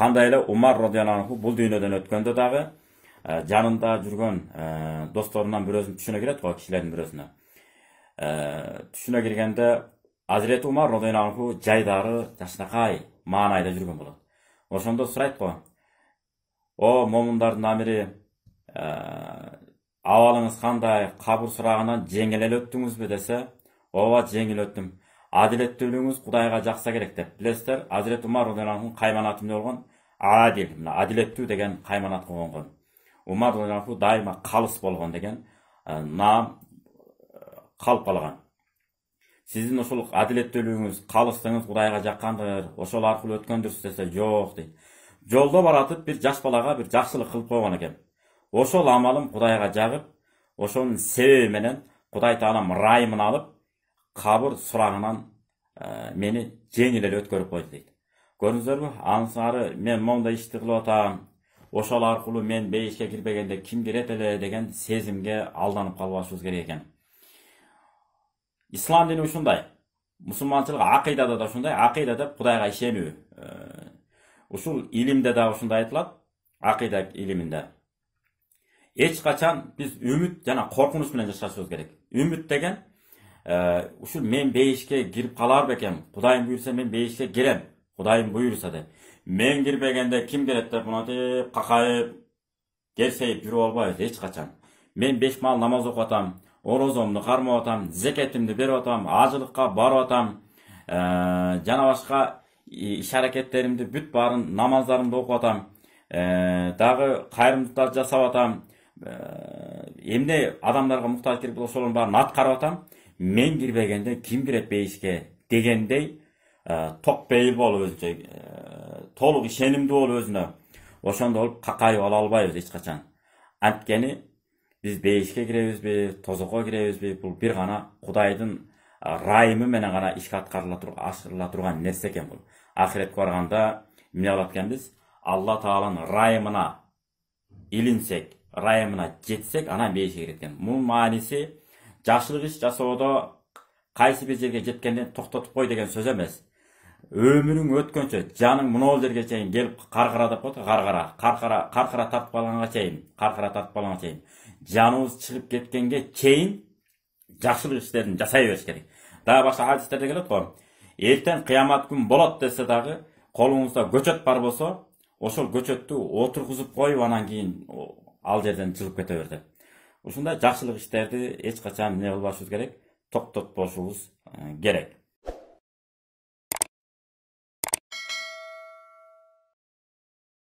кандай эле умар радиаллаху анху бул дүйнөдөн өткөндө дагы жанында жүргөн досторунан бирөөсүн түшүнө кирет го кишилердин бирөөсүнө түшүнө киргенде азирети умар радиаллаху анху жайдары жакшынакай маанайда жүргөн болот ошондо сурайт го о момундардын амири абалыңыз кандай кабыр сурагынан жеңил эле өттүңүзбү десе ооба жеңил өттүм адилеттүүлүгүңүз кудайга жакса керек деп билесиздер азирети умар кайманаты эмне болгон адил мына адилеттүү деген кайманатка конгон умар дайыма калыс болгон деген наам калып калган сиздин ушул адилеттүүлүгүңүз калыстыгыңыз кудайга жаккандыр ошол аркылуу өткөндүрсүз десе жок дейт жолдо баратып бир жаш балага бир жакшылык кылып койгон экен ошол амалым кудайга жагып ошонун себеби менен кудай таалам ырайымын алып кабыр сурагынан мени жеңил эле өткөрүп койду дейт көрдіңіздер анын аңсары мен моундай ишти кылып атам ошол аркылуу мен бейишке кирбегенде ким кирет эле деген сезимге алданып калбашыбыз керек экен ислам дини ушундай мусулманчылык акыйдада да ушундай акыйда деп кудайга ишенүү ушул илимде дагы ушундай айтылат акыйда илиминде эч качан биз үмүт жана коркунуч менен жашашыбыз керек үмүт деген ушул мен бейишке кирип калар бекем кудайым буюрса мен бейишке кирем құдайым бұйырса деп мен кірбегенде кім бұна деп мынантип қақайып керсейіп олбайыз, еш ешқашан мен беш маал намаз оқытам, атам орозомду кармап атам зекетимди берип атам ажылыкка барып атам ә, жана башка иш аракеттеримди бүт баарын намаздарымды окуп атам дагы ә, кайрымдуулуктарды жасап атам эмне ә, адамдарга муктаж олым ошолордун баарын аткарып атам мен кирбегенде ким кирет бейишке дегендей toq beyil bo'lib o'zicha to'liq ishonimli bo'lib o'zini o'shanda болуп какайып ала албайбыз эч качан анткени биз бейишке киребизби тозокко киребизби бұл бир ғана құдайдың ырайымы менен ғана ишке ашырыла турган нерсе экен бул ахиретке барганда эмне кылат экенбиз алла тааланын райымына илинсек райымына жетсек анан бейишке кирет экен мунун мааниси жакшылык иш жасоодо кайсы бир жерге жеткенден токтотуп кой деген сөз эмес өмүрүң өткөнчө жаның мынгу жерге чейин келип каркыра деп коет го каркарак каркыра тартып алганга чейин каркыра тартып алганга чейин жаныбыз чыгып кеткенге чейин жакшылык иштерин жасай бериш керек дагы башка хадистерде келет го эртең кыямат күн болот десе дагы колуңузда көчөт бар болсо ошол көчөттү отургузуп коюп анан кийин ал жерден жылып кете бер деп ушундай жакшылык иштерди эч качан эмне кылбашыбыз керек токтотпошубуз э, керек